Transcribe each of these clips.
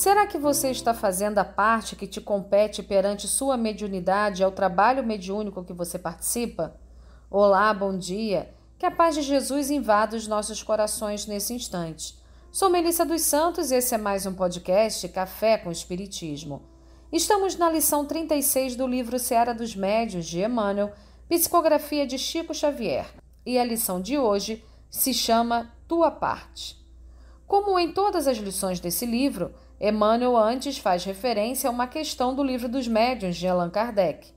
Será que você está fazendo a parte que te compete perante sua mediunidade ao trabalho mediúnico que você participa? Olá, bom dia. Que a paz de Jesus invada os nossos corações nesse instante. Sou Melissa dos Santos e esse é mais um podcast Café com Espiritismo. Estamos na lição 36 do livro Seara dos Médios de Emmanuel, Psicografia de Chico Xavier. E a lição de hoje se chama Tua Parte. Como em todas as lições desse livro, Emmanuel antes faz referência a uma questão do livro dos médiuns de Allan Kardec,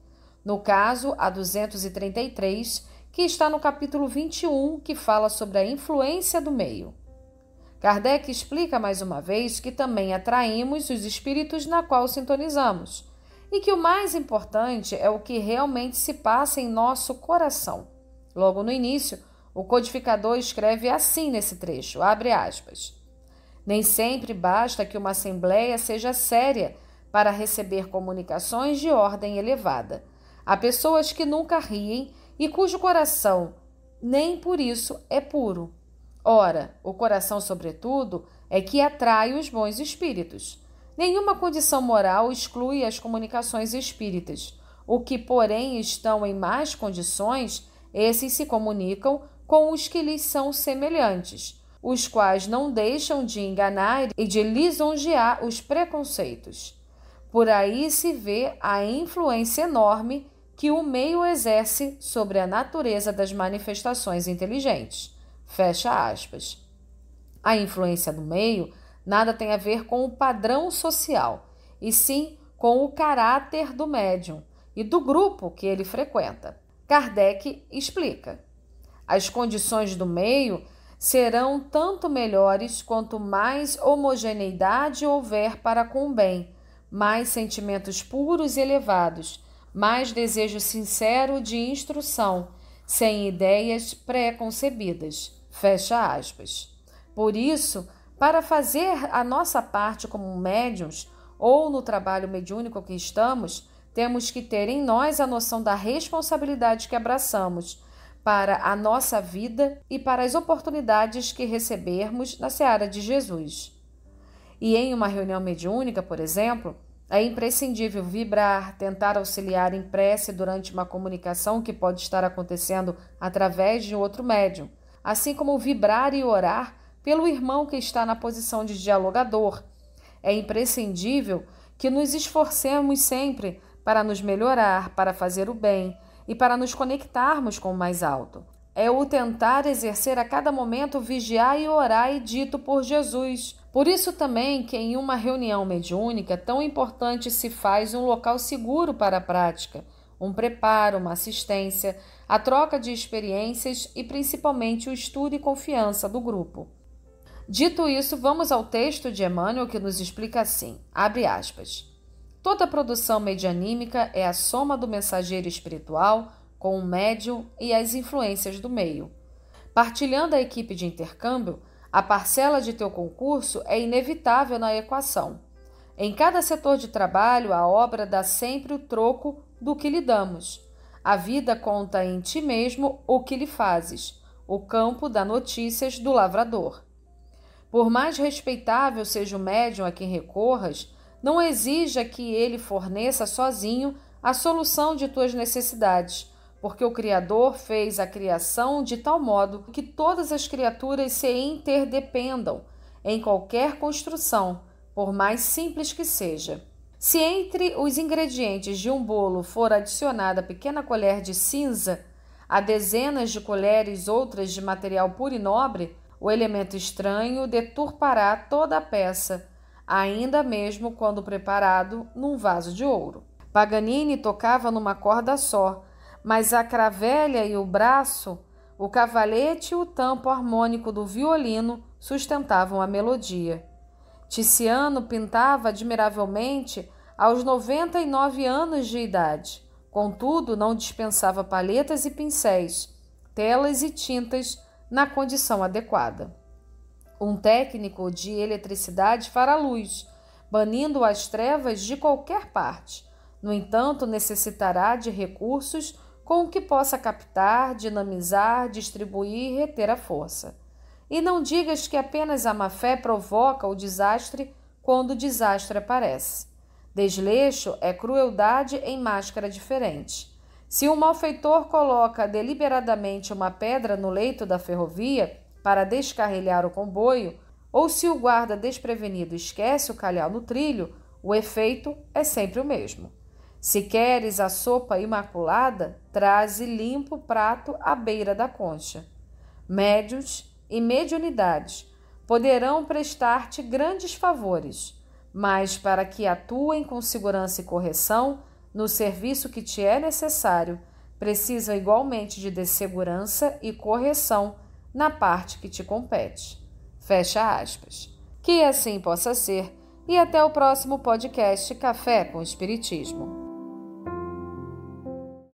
no caso a 233, que está no capítulo 21, que fala sobre a influência do meio. Kardec explica mais uma vez que também atraímos os espíritos na qual sintonizamos e que o mais importante é o que realmente se passa em nosso coração. Logo no início, o codificador escreve assim nesse trecho, abre aspas. Nem sempre basta que uma assembleia seja séria para receber comunicações de ordem elevada. Há pessoas que nunca riem e cujo coração nem por isso é puro. Ora, o coração, sobretudo, é que atrai os bons espíritos. Nenhuma condição moral exclui as comunicações espíritas. O que, porém, estão em más condições, esses se comunicam com os que lhes são semelhantes os quais não deixam de enganar e de lisonjear os preconceitos. Por aí se vê a influência enorme que o meio exerce sobre a natureza das manifestações inteligentes. Fecha aspas. A influência do meio nada tem a ver com o padrão social, e sim com o caráter do médium e do grupo que ele frequenta. Kardec explica. As condições do meio serão tanto melhores quanto mais homogeneidade houver para com o bem, mais sentimentos puros e elevados, mais desejo sincero de instrução, sem ideias pré-concebidas. Fecha aspas. Por isso, para fazer a nossa parte como médiuns ou no trabalho mediúnico que estamos, temos que ter em nós a noção da responsabilidade que abraçamos para a nossa vida e para as oportunidades que recebermos na seara de Jesus. E em uma reunião mediúnica, por exemplo, é imprescindível vibrar, tentar auxiliar em prece durante uma comunicação que pode estar acontecendo através de outro médium, assim como vibrar e orar pelo irmão que está na posição de dialogador. É imprescindível que nos esforcemos sempre para nos melhorar, para fazer o bem, e para nos conectarmos com o mais alto. É o tentar exercer a cada momento vigiar e orar e dito por Jesus. Por isso também que em uma reunião mediúnica tão importante se faz um local seguro para a prática, um preparo, uma assistência, a troca de experiências e principalmente o estudo e confiança do grupo. Dito isso, vamos ao texto de Emmanuel que nos explica assim, abre aspas, Toda produção medianímica é a soma do mensageiro espiritual com o médium e as influências do meio. Partilhando a equipe de intercâmbio, a parcela de teu concurso é inevitável na equação. Em cada setor de trabalho, a obra dá sempre o troco do que lhe damos. A vida conta em ti mesmo o que lhe fazes. O campo dá notícias do lavrador. Por mais respeitável seja o médium a quem recorras, não exija que ele forneça sozinho a solução de tuas necessidades, porque o Criador fez a criação de tal modo que todas as criaturas se interdependam em qualquer construção, por mais simples que seja. Se entre os ingredientes de um bolo for adicionada pequena colher de cinza, a dezenas de colheres outras de material puro e nobre, o elemento estranho deturpará toda a peça ainda mesmo quando preparado num vaso de ouro. Paganini tocava numa corda só, mas a cravelha e o braço, o cavalete e o tampo harmônico do violino sustentavam a melodia. Tiziano pintava admiravelmente aos 99 anos de idade, contudo não dispensava palhetas e pincéis, telas e tintas na condição adequada. Um técnico de eletricidade fará luz, banindo as trevas de qualquer parte. No entanto, necessitará de recursos com o que possa captar, dinamizar, distribuir e reter a força. E não digas que apenas a má fé provoca o desastre quando o desastre aparece. Desleixo é crueldade em máscara diferente. Se um malfeitor coloca deliberadamente uma pedra no leito da ferrovia, para descarrilhar o comboio, ou se o guarda desprevenido esquece o calhau no trilho, o efeito é sempre o mesmo. Se queres a sopa imaculada, traze limpo prato à beira da concha. Médios e mediunidades poderão prestar-te grandes favores, mas para que atuem com segurança e correção no serviço que te é necessário, precisam igualmente de segurança e correção na parte que te compete. Fecha aspas. Que assim possa ser, e até o próximo podcast Café com Espiritismo.